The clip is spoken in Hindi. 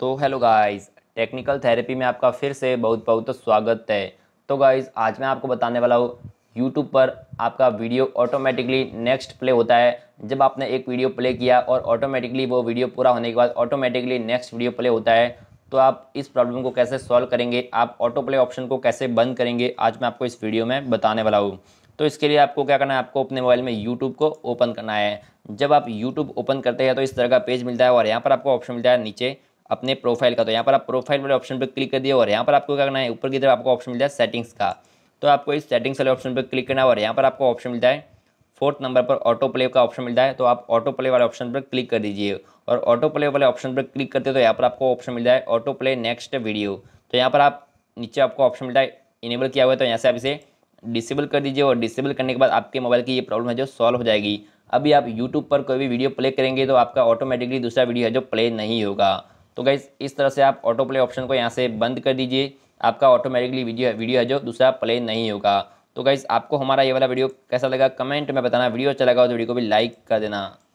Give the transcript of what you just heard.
तो हेलो गाइस टेक्निकल थेरेपी में आपका फिर से बहुत बहुत स्वागत है तो गाइस आज मैं आपको बताने वाला हूँ यूट्यूब पर आपका वीडियो ऑटोमेटिकली नेक्स्ट प्ले होता है जब आपने एक वीडियो प्ले किया और ऑटोमेटिकली वो वीडियो पूरा होने के बाद ऑटोमेटिकली नेक्स्ट वीडियो प्ले होता है तो आप इस प्रॉब्लम को कैसे सॉल्व करेंगे आप ऑटो प्ले ऑप्शन को कैसे बंद करेंगे आज मैं आपको इस वीडियो में बताने वाला हूँ तो इसके लिए आपको क्या करना है आपको अपने मोबाइल में यूट्यूब को ओपन करना है जब आप यूट्यूब ओपन करते हैं तो इस तरह का पेज मिलता है और यहाँ पर आपको ऑप्शन मिलता है नीचे अपने प्रोफाइल का तो यहाँ पर आप प्रोफाइल वाले ऑप्शन पर क्लिक कर दिए और यहाँ पर आपको क्या करना है ऊपर की तरफ आपको ऑप्शन मिलता है सेटिंग्स का तो आपको इस सेटिंग्स वाले ऑप्शन पर क्लिक करना है और यहाँ पर आपको ऑप्शन मिलता है फोर्थ नंबर पर ऑटो प्ले का ऑप्शन मिलता है तो आप ऑटो प्ले वाले ऑप्शन पर क्लिक कर दीजिए और ऑटो प्ले वाले ऑप्शन पर क्लिक करते तो यहाँ पर आपको ऑप्शन मिलता है ऑटो प्ले नेक्स्ट वीडियो तो यहाँ पर आप नीचे आपको ऑप्शन मिलता है इनेबल किया हुआ है तो यहाँ से आप इसे डिसेबल कर दीजिए और डिसेबल करने के बाद आपके मोबाइल की ये प्रॉब्लम है जो सॉल्व हो जाएगी अभी आप यूट्यूब पर कोई भी वीडियो प्ले करेंगे तो आपका ऑटोमेटिकली दूसरा वीडियो है जो प्ले नहीं होगा तो गाइज इस तरह से आप ऑटो प्ले ऑप्शन को यहाँ से बंद कर दीजिए आपका ऑटोमेटिकली वीडियो वीडियो है जो दूसरा प्ले नहीं होगा तो गाइज़ आपको हमारा ये वाला वीडियो कैसा लगा कमेंट में बताना वीडियो अच्छा लगा तो वीडियो को भी लाइक कर देना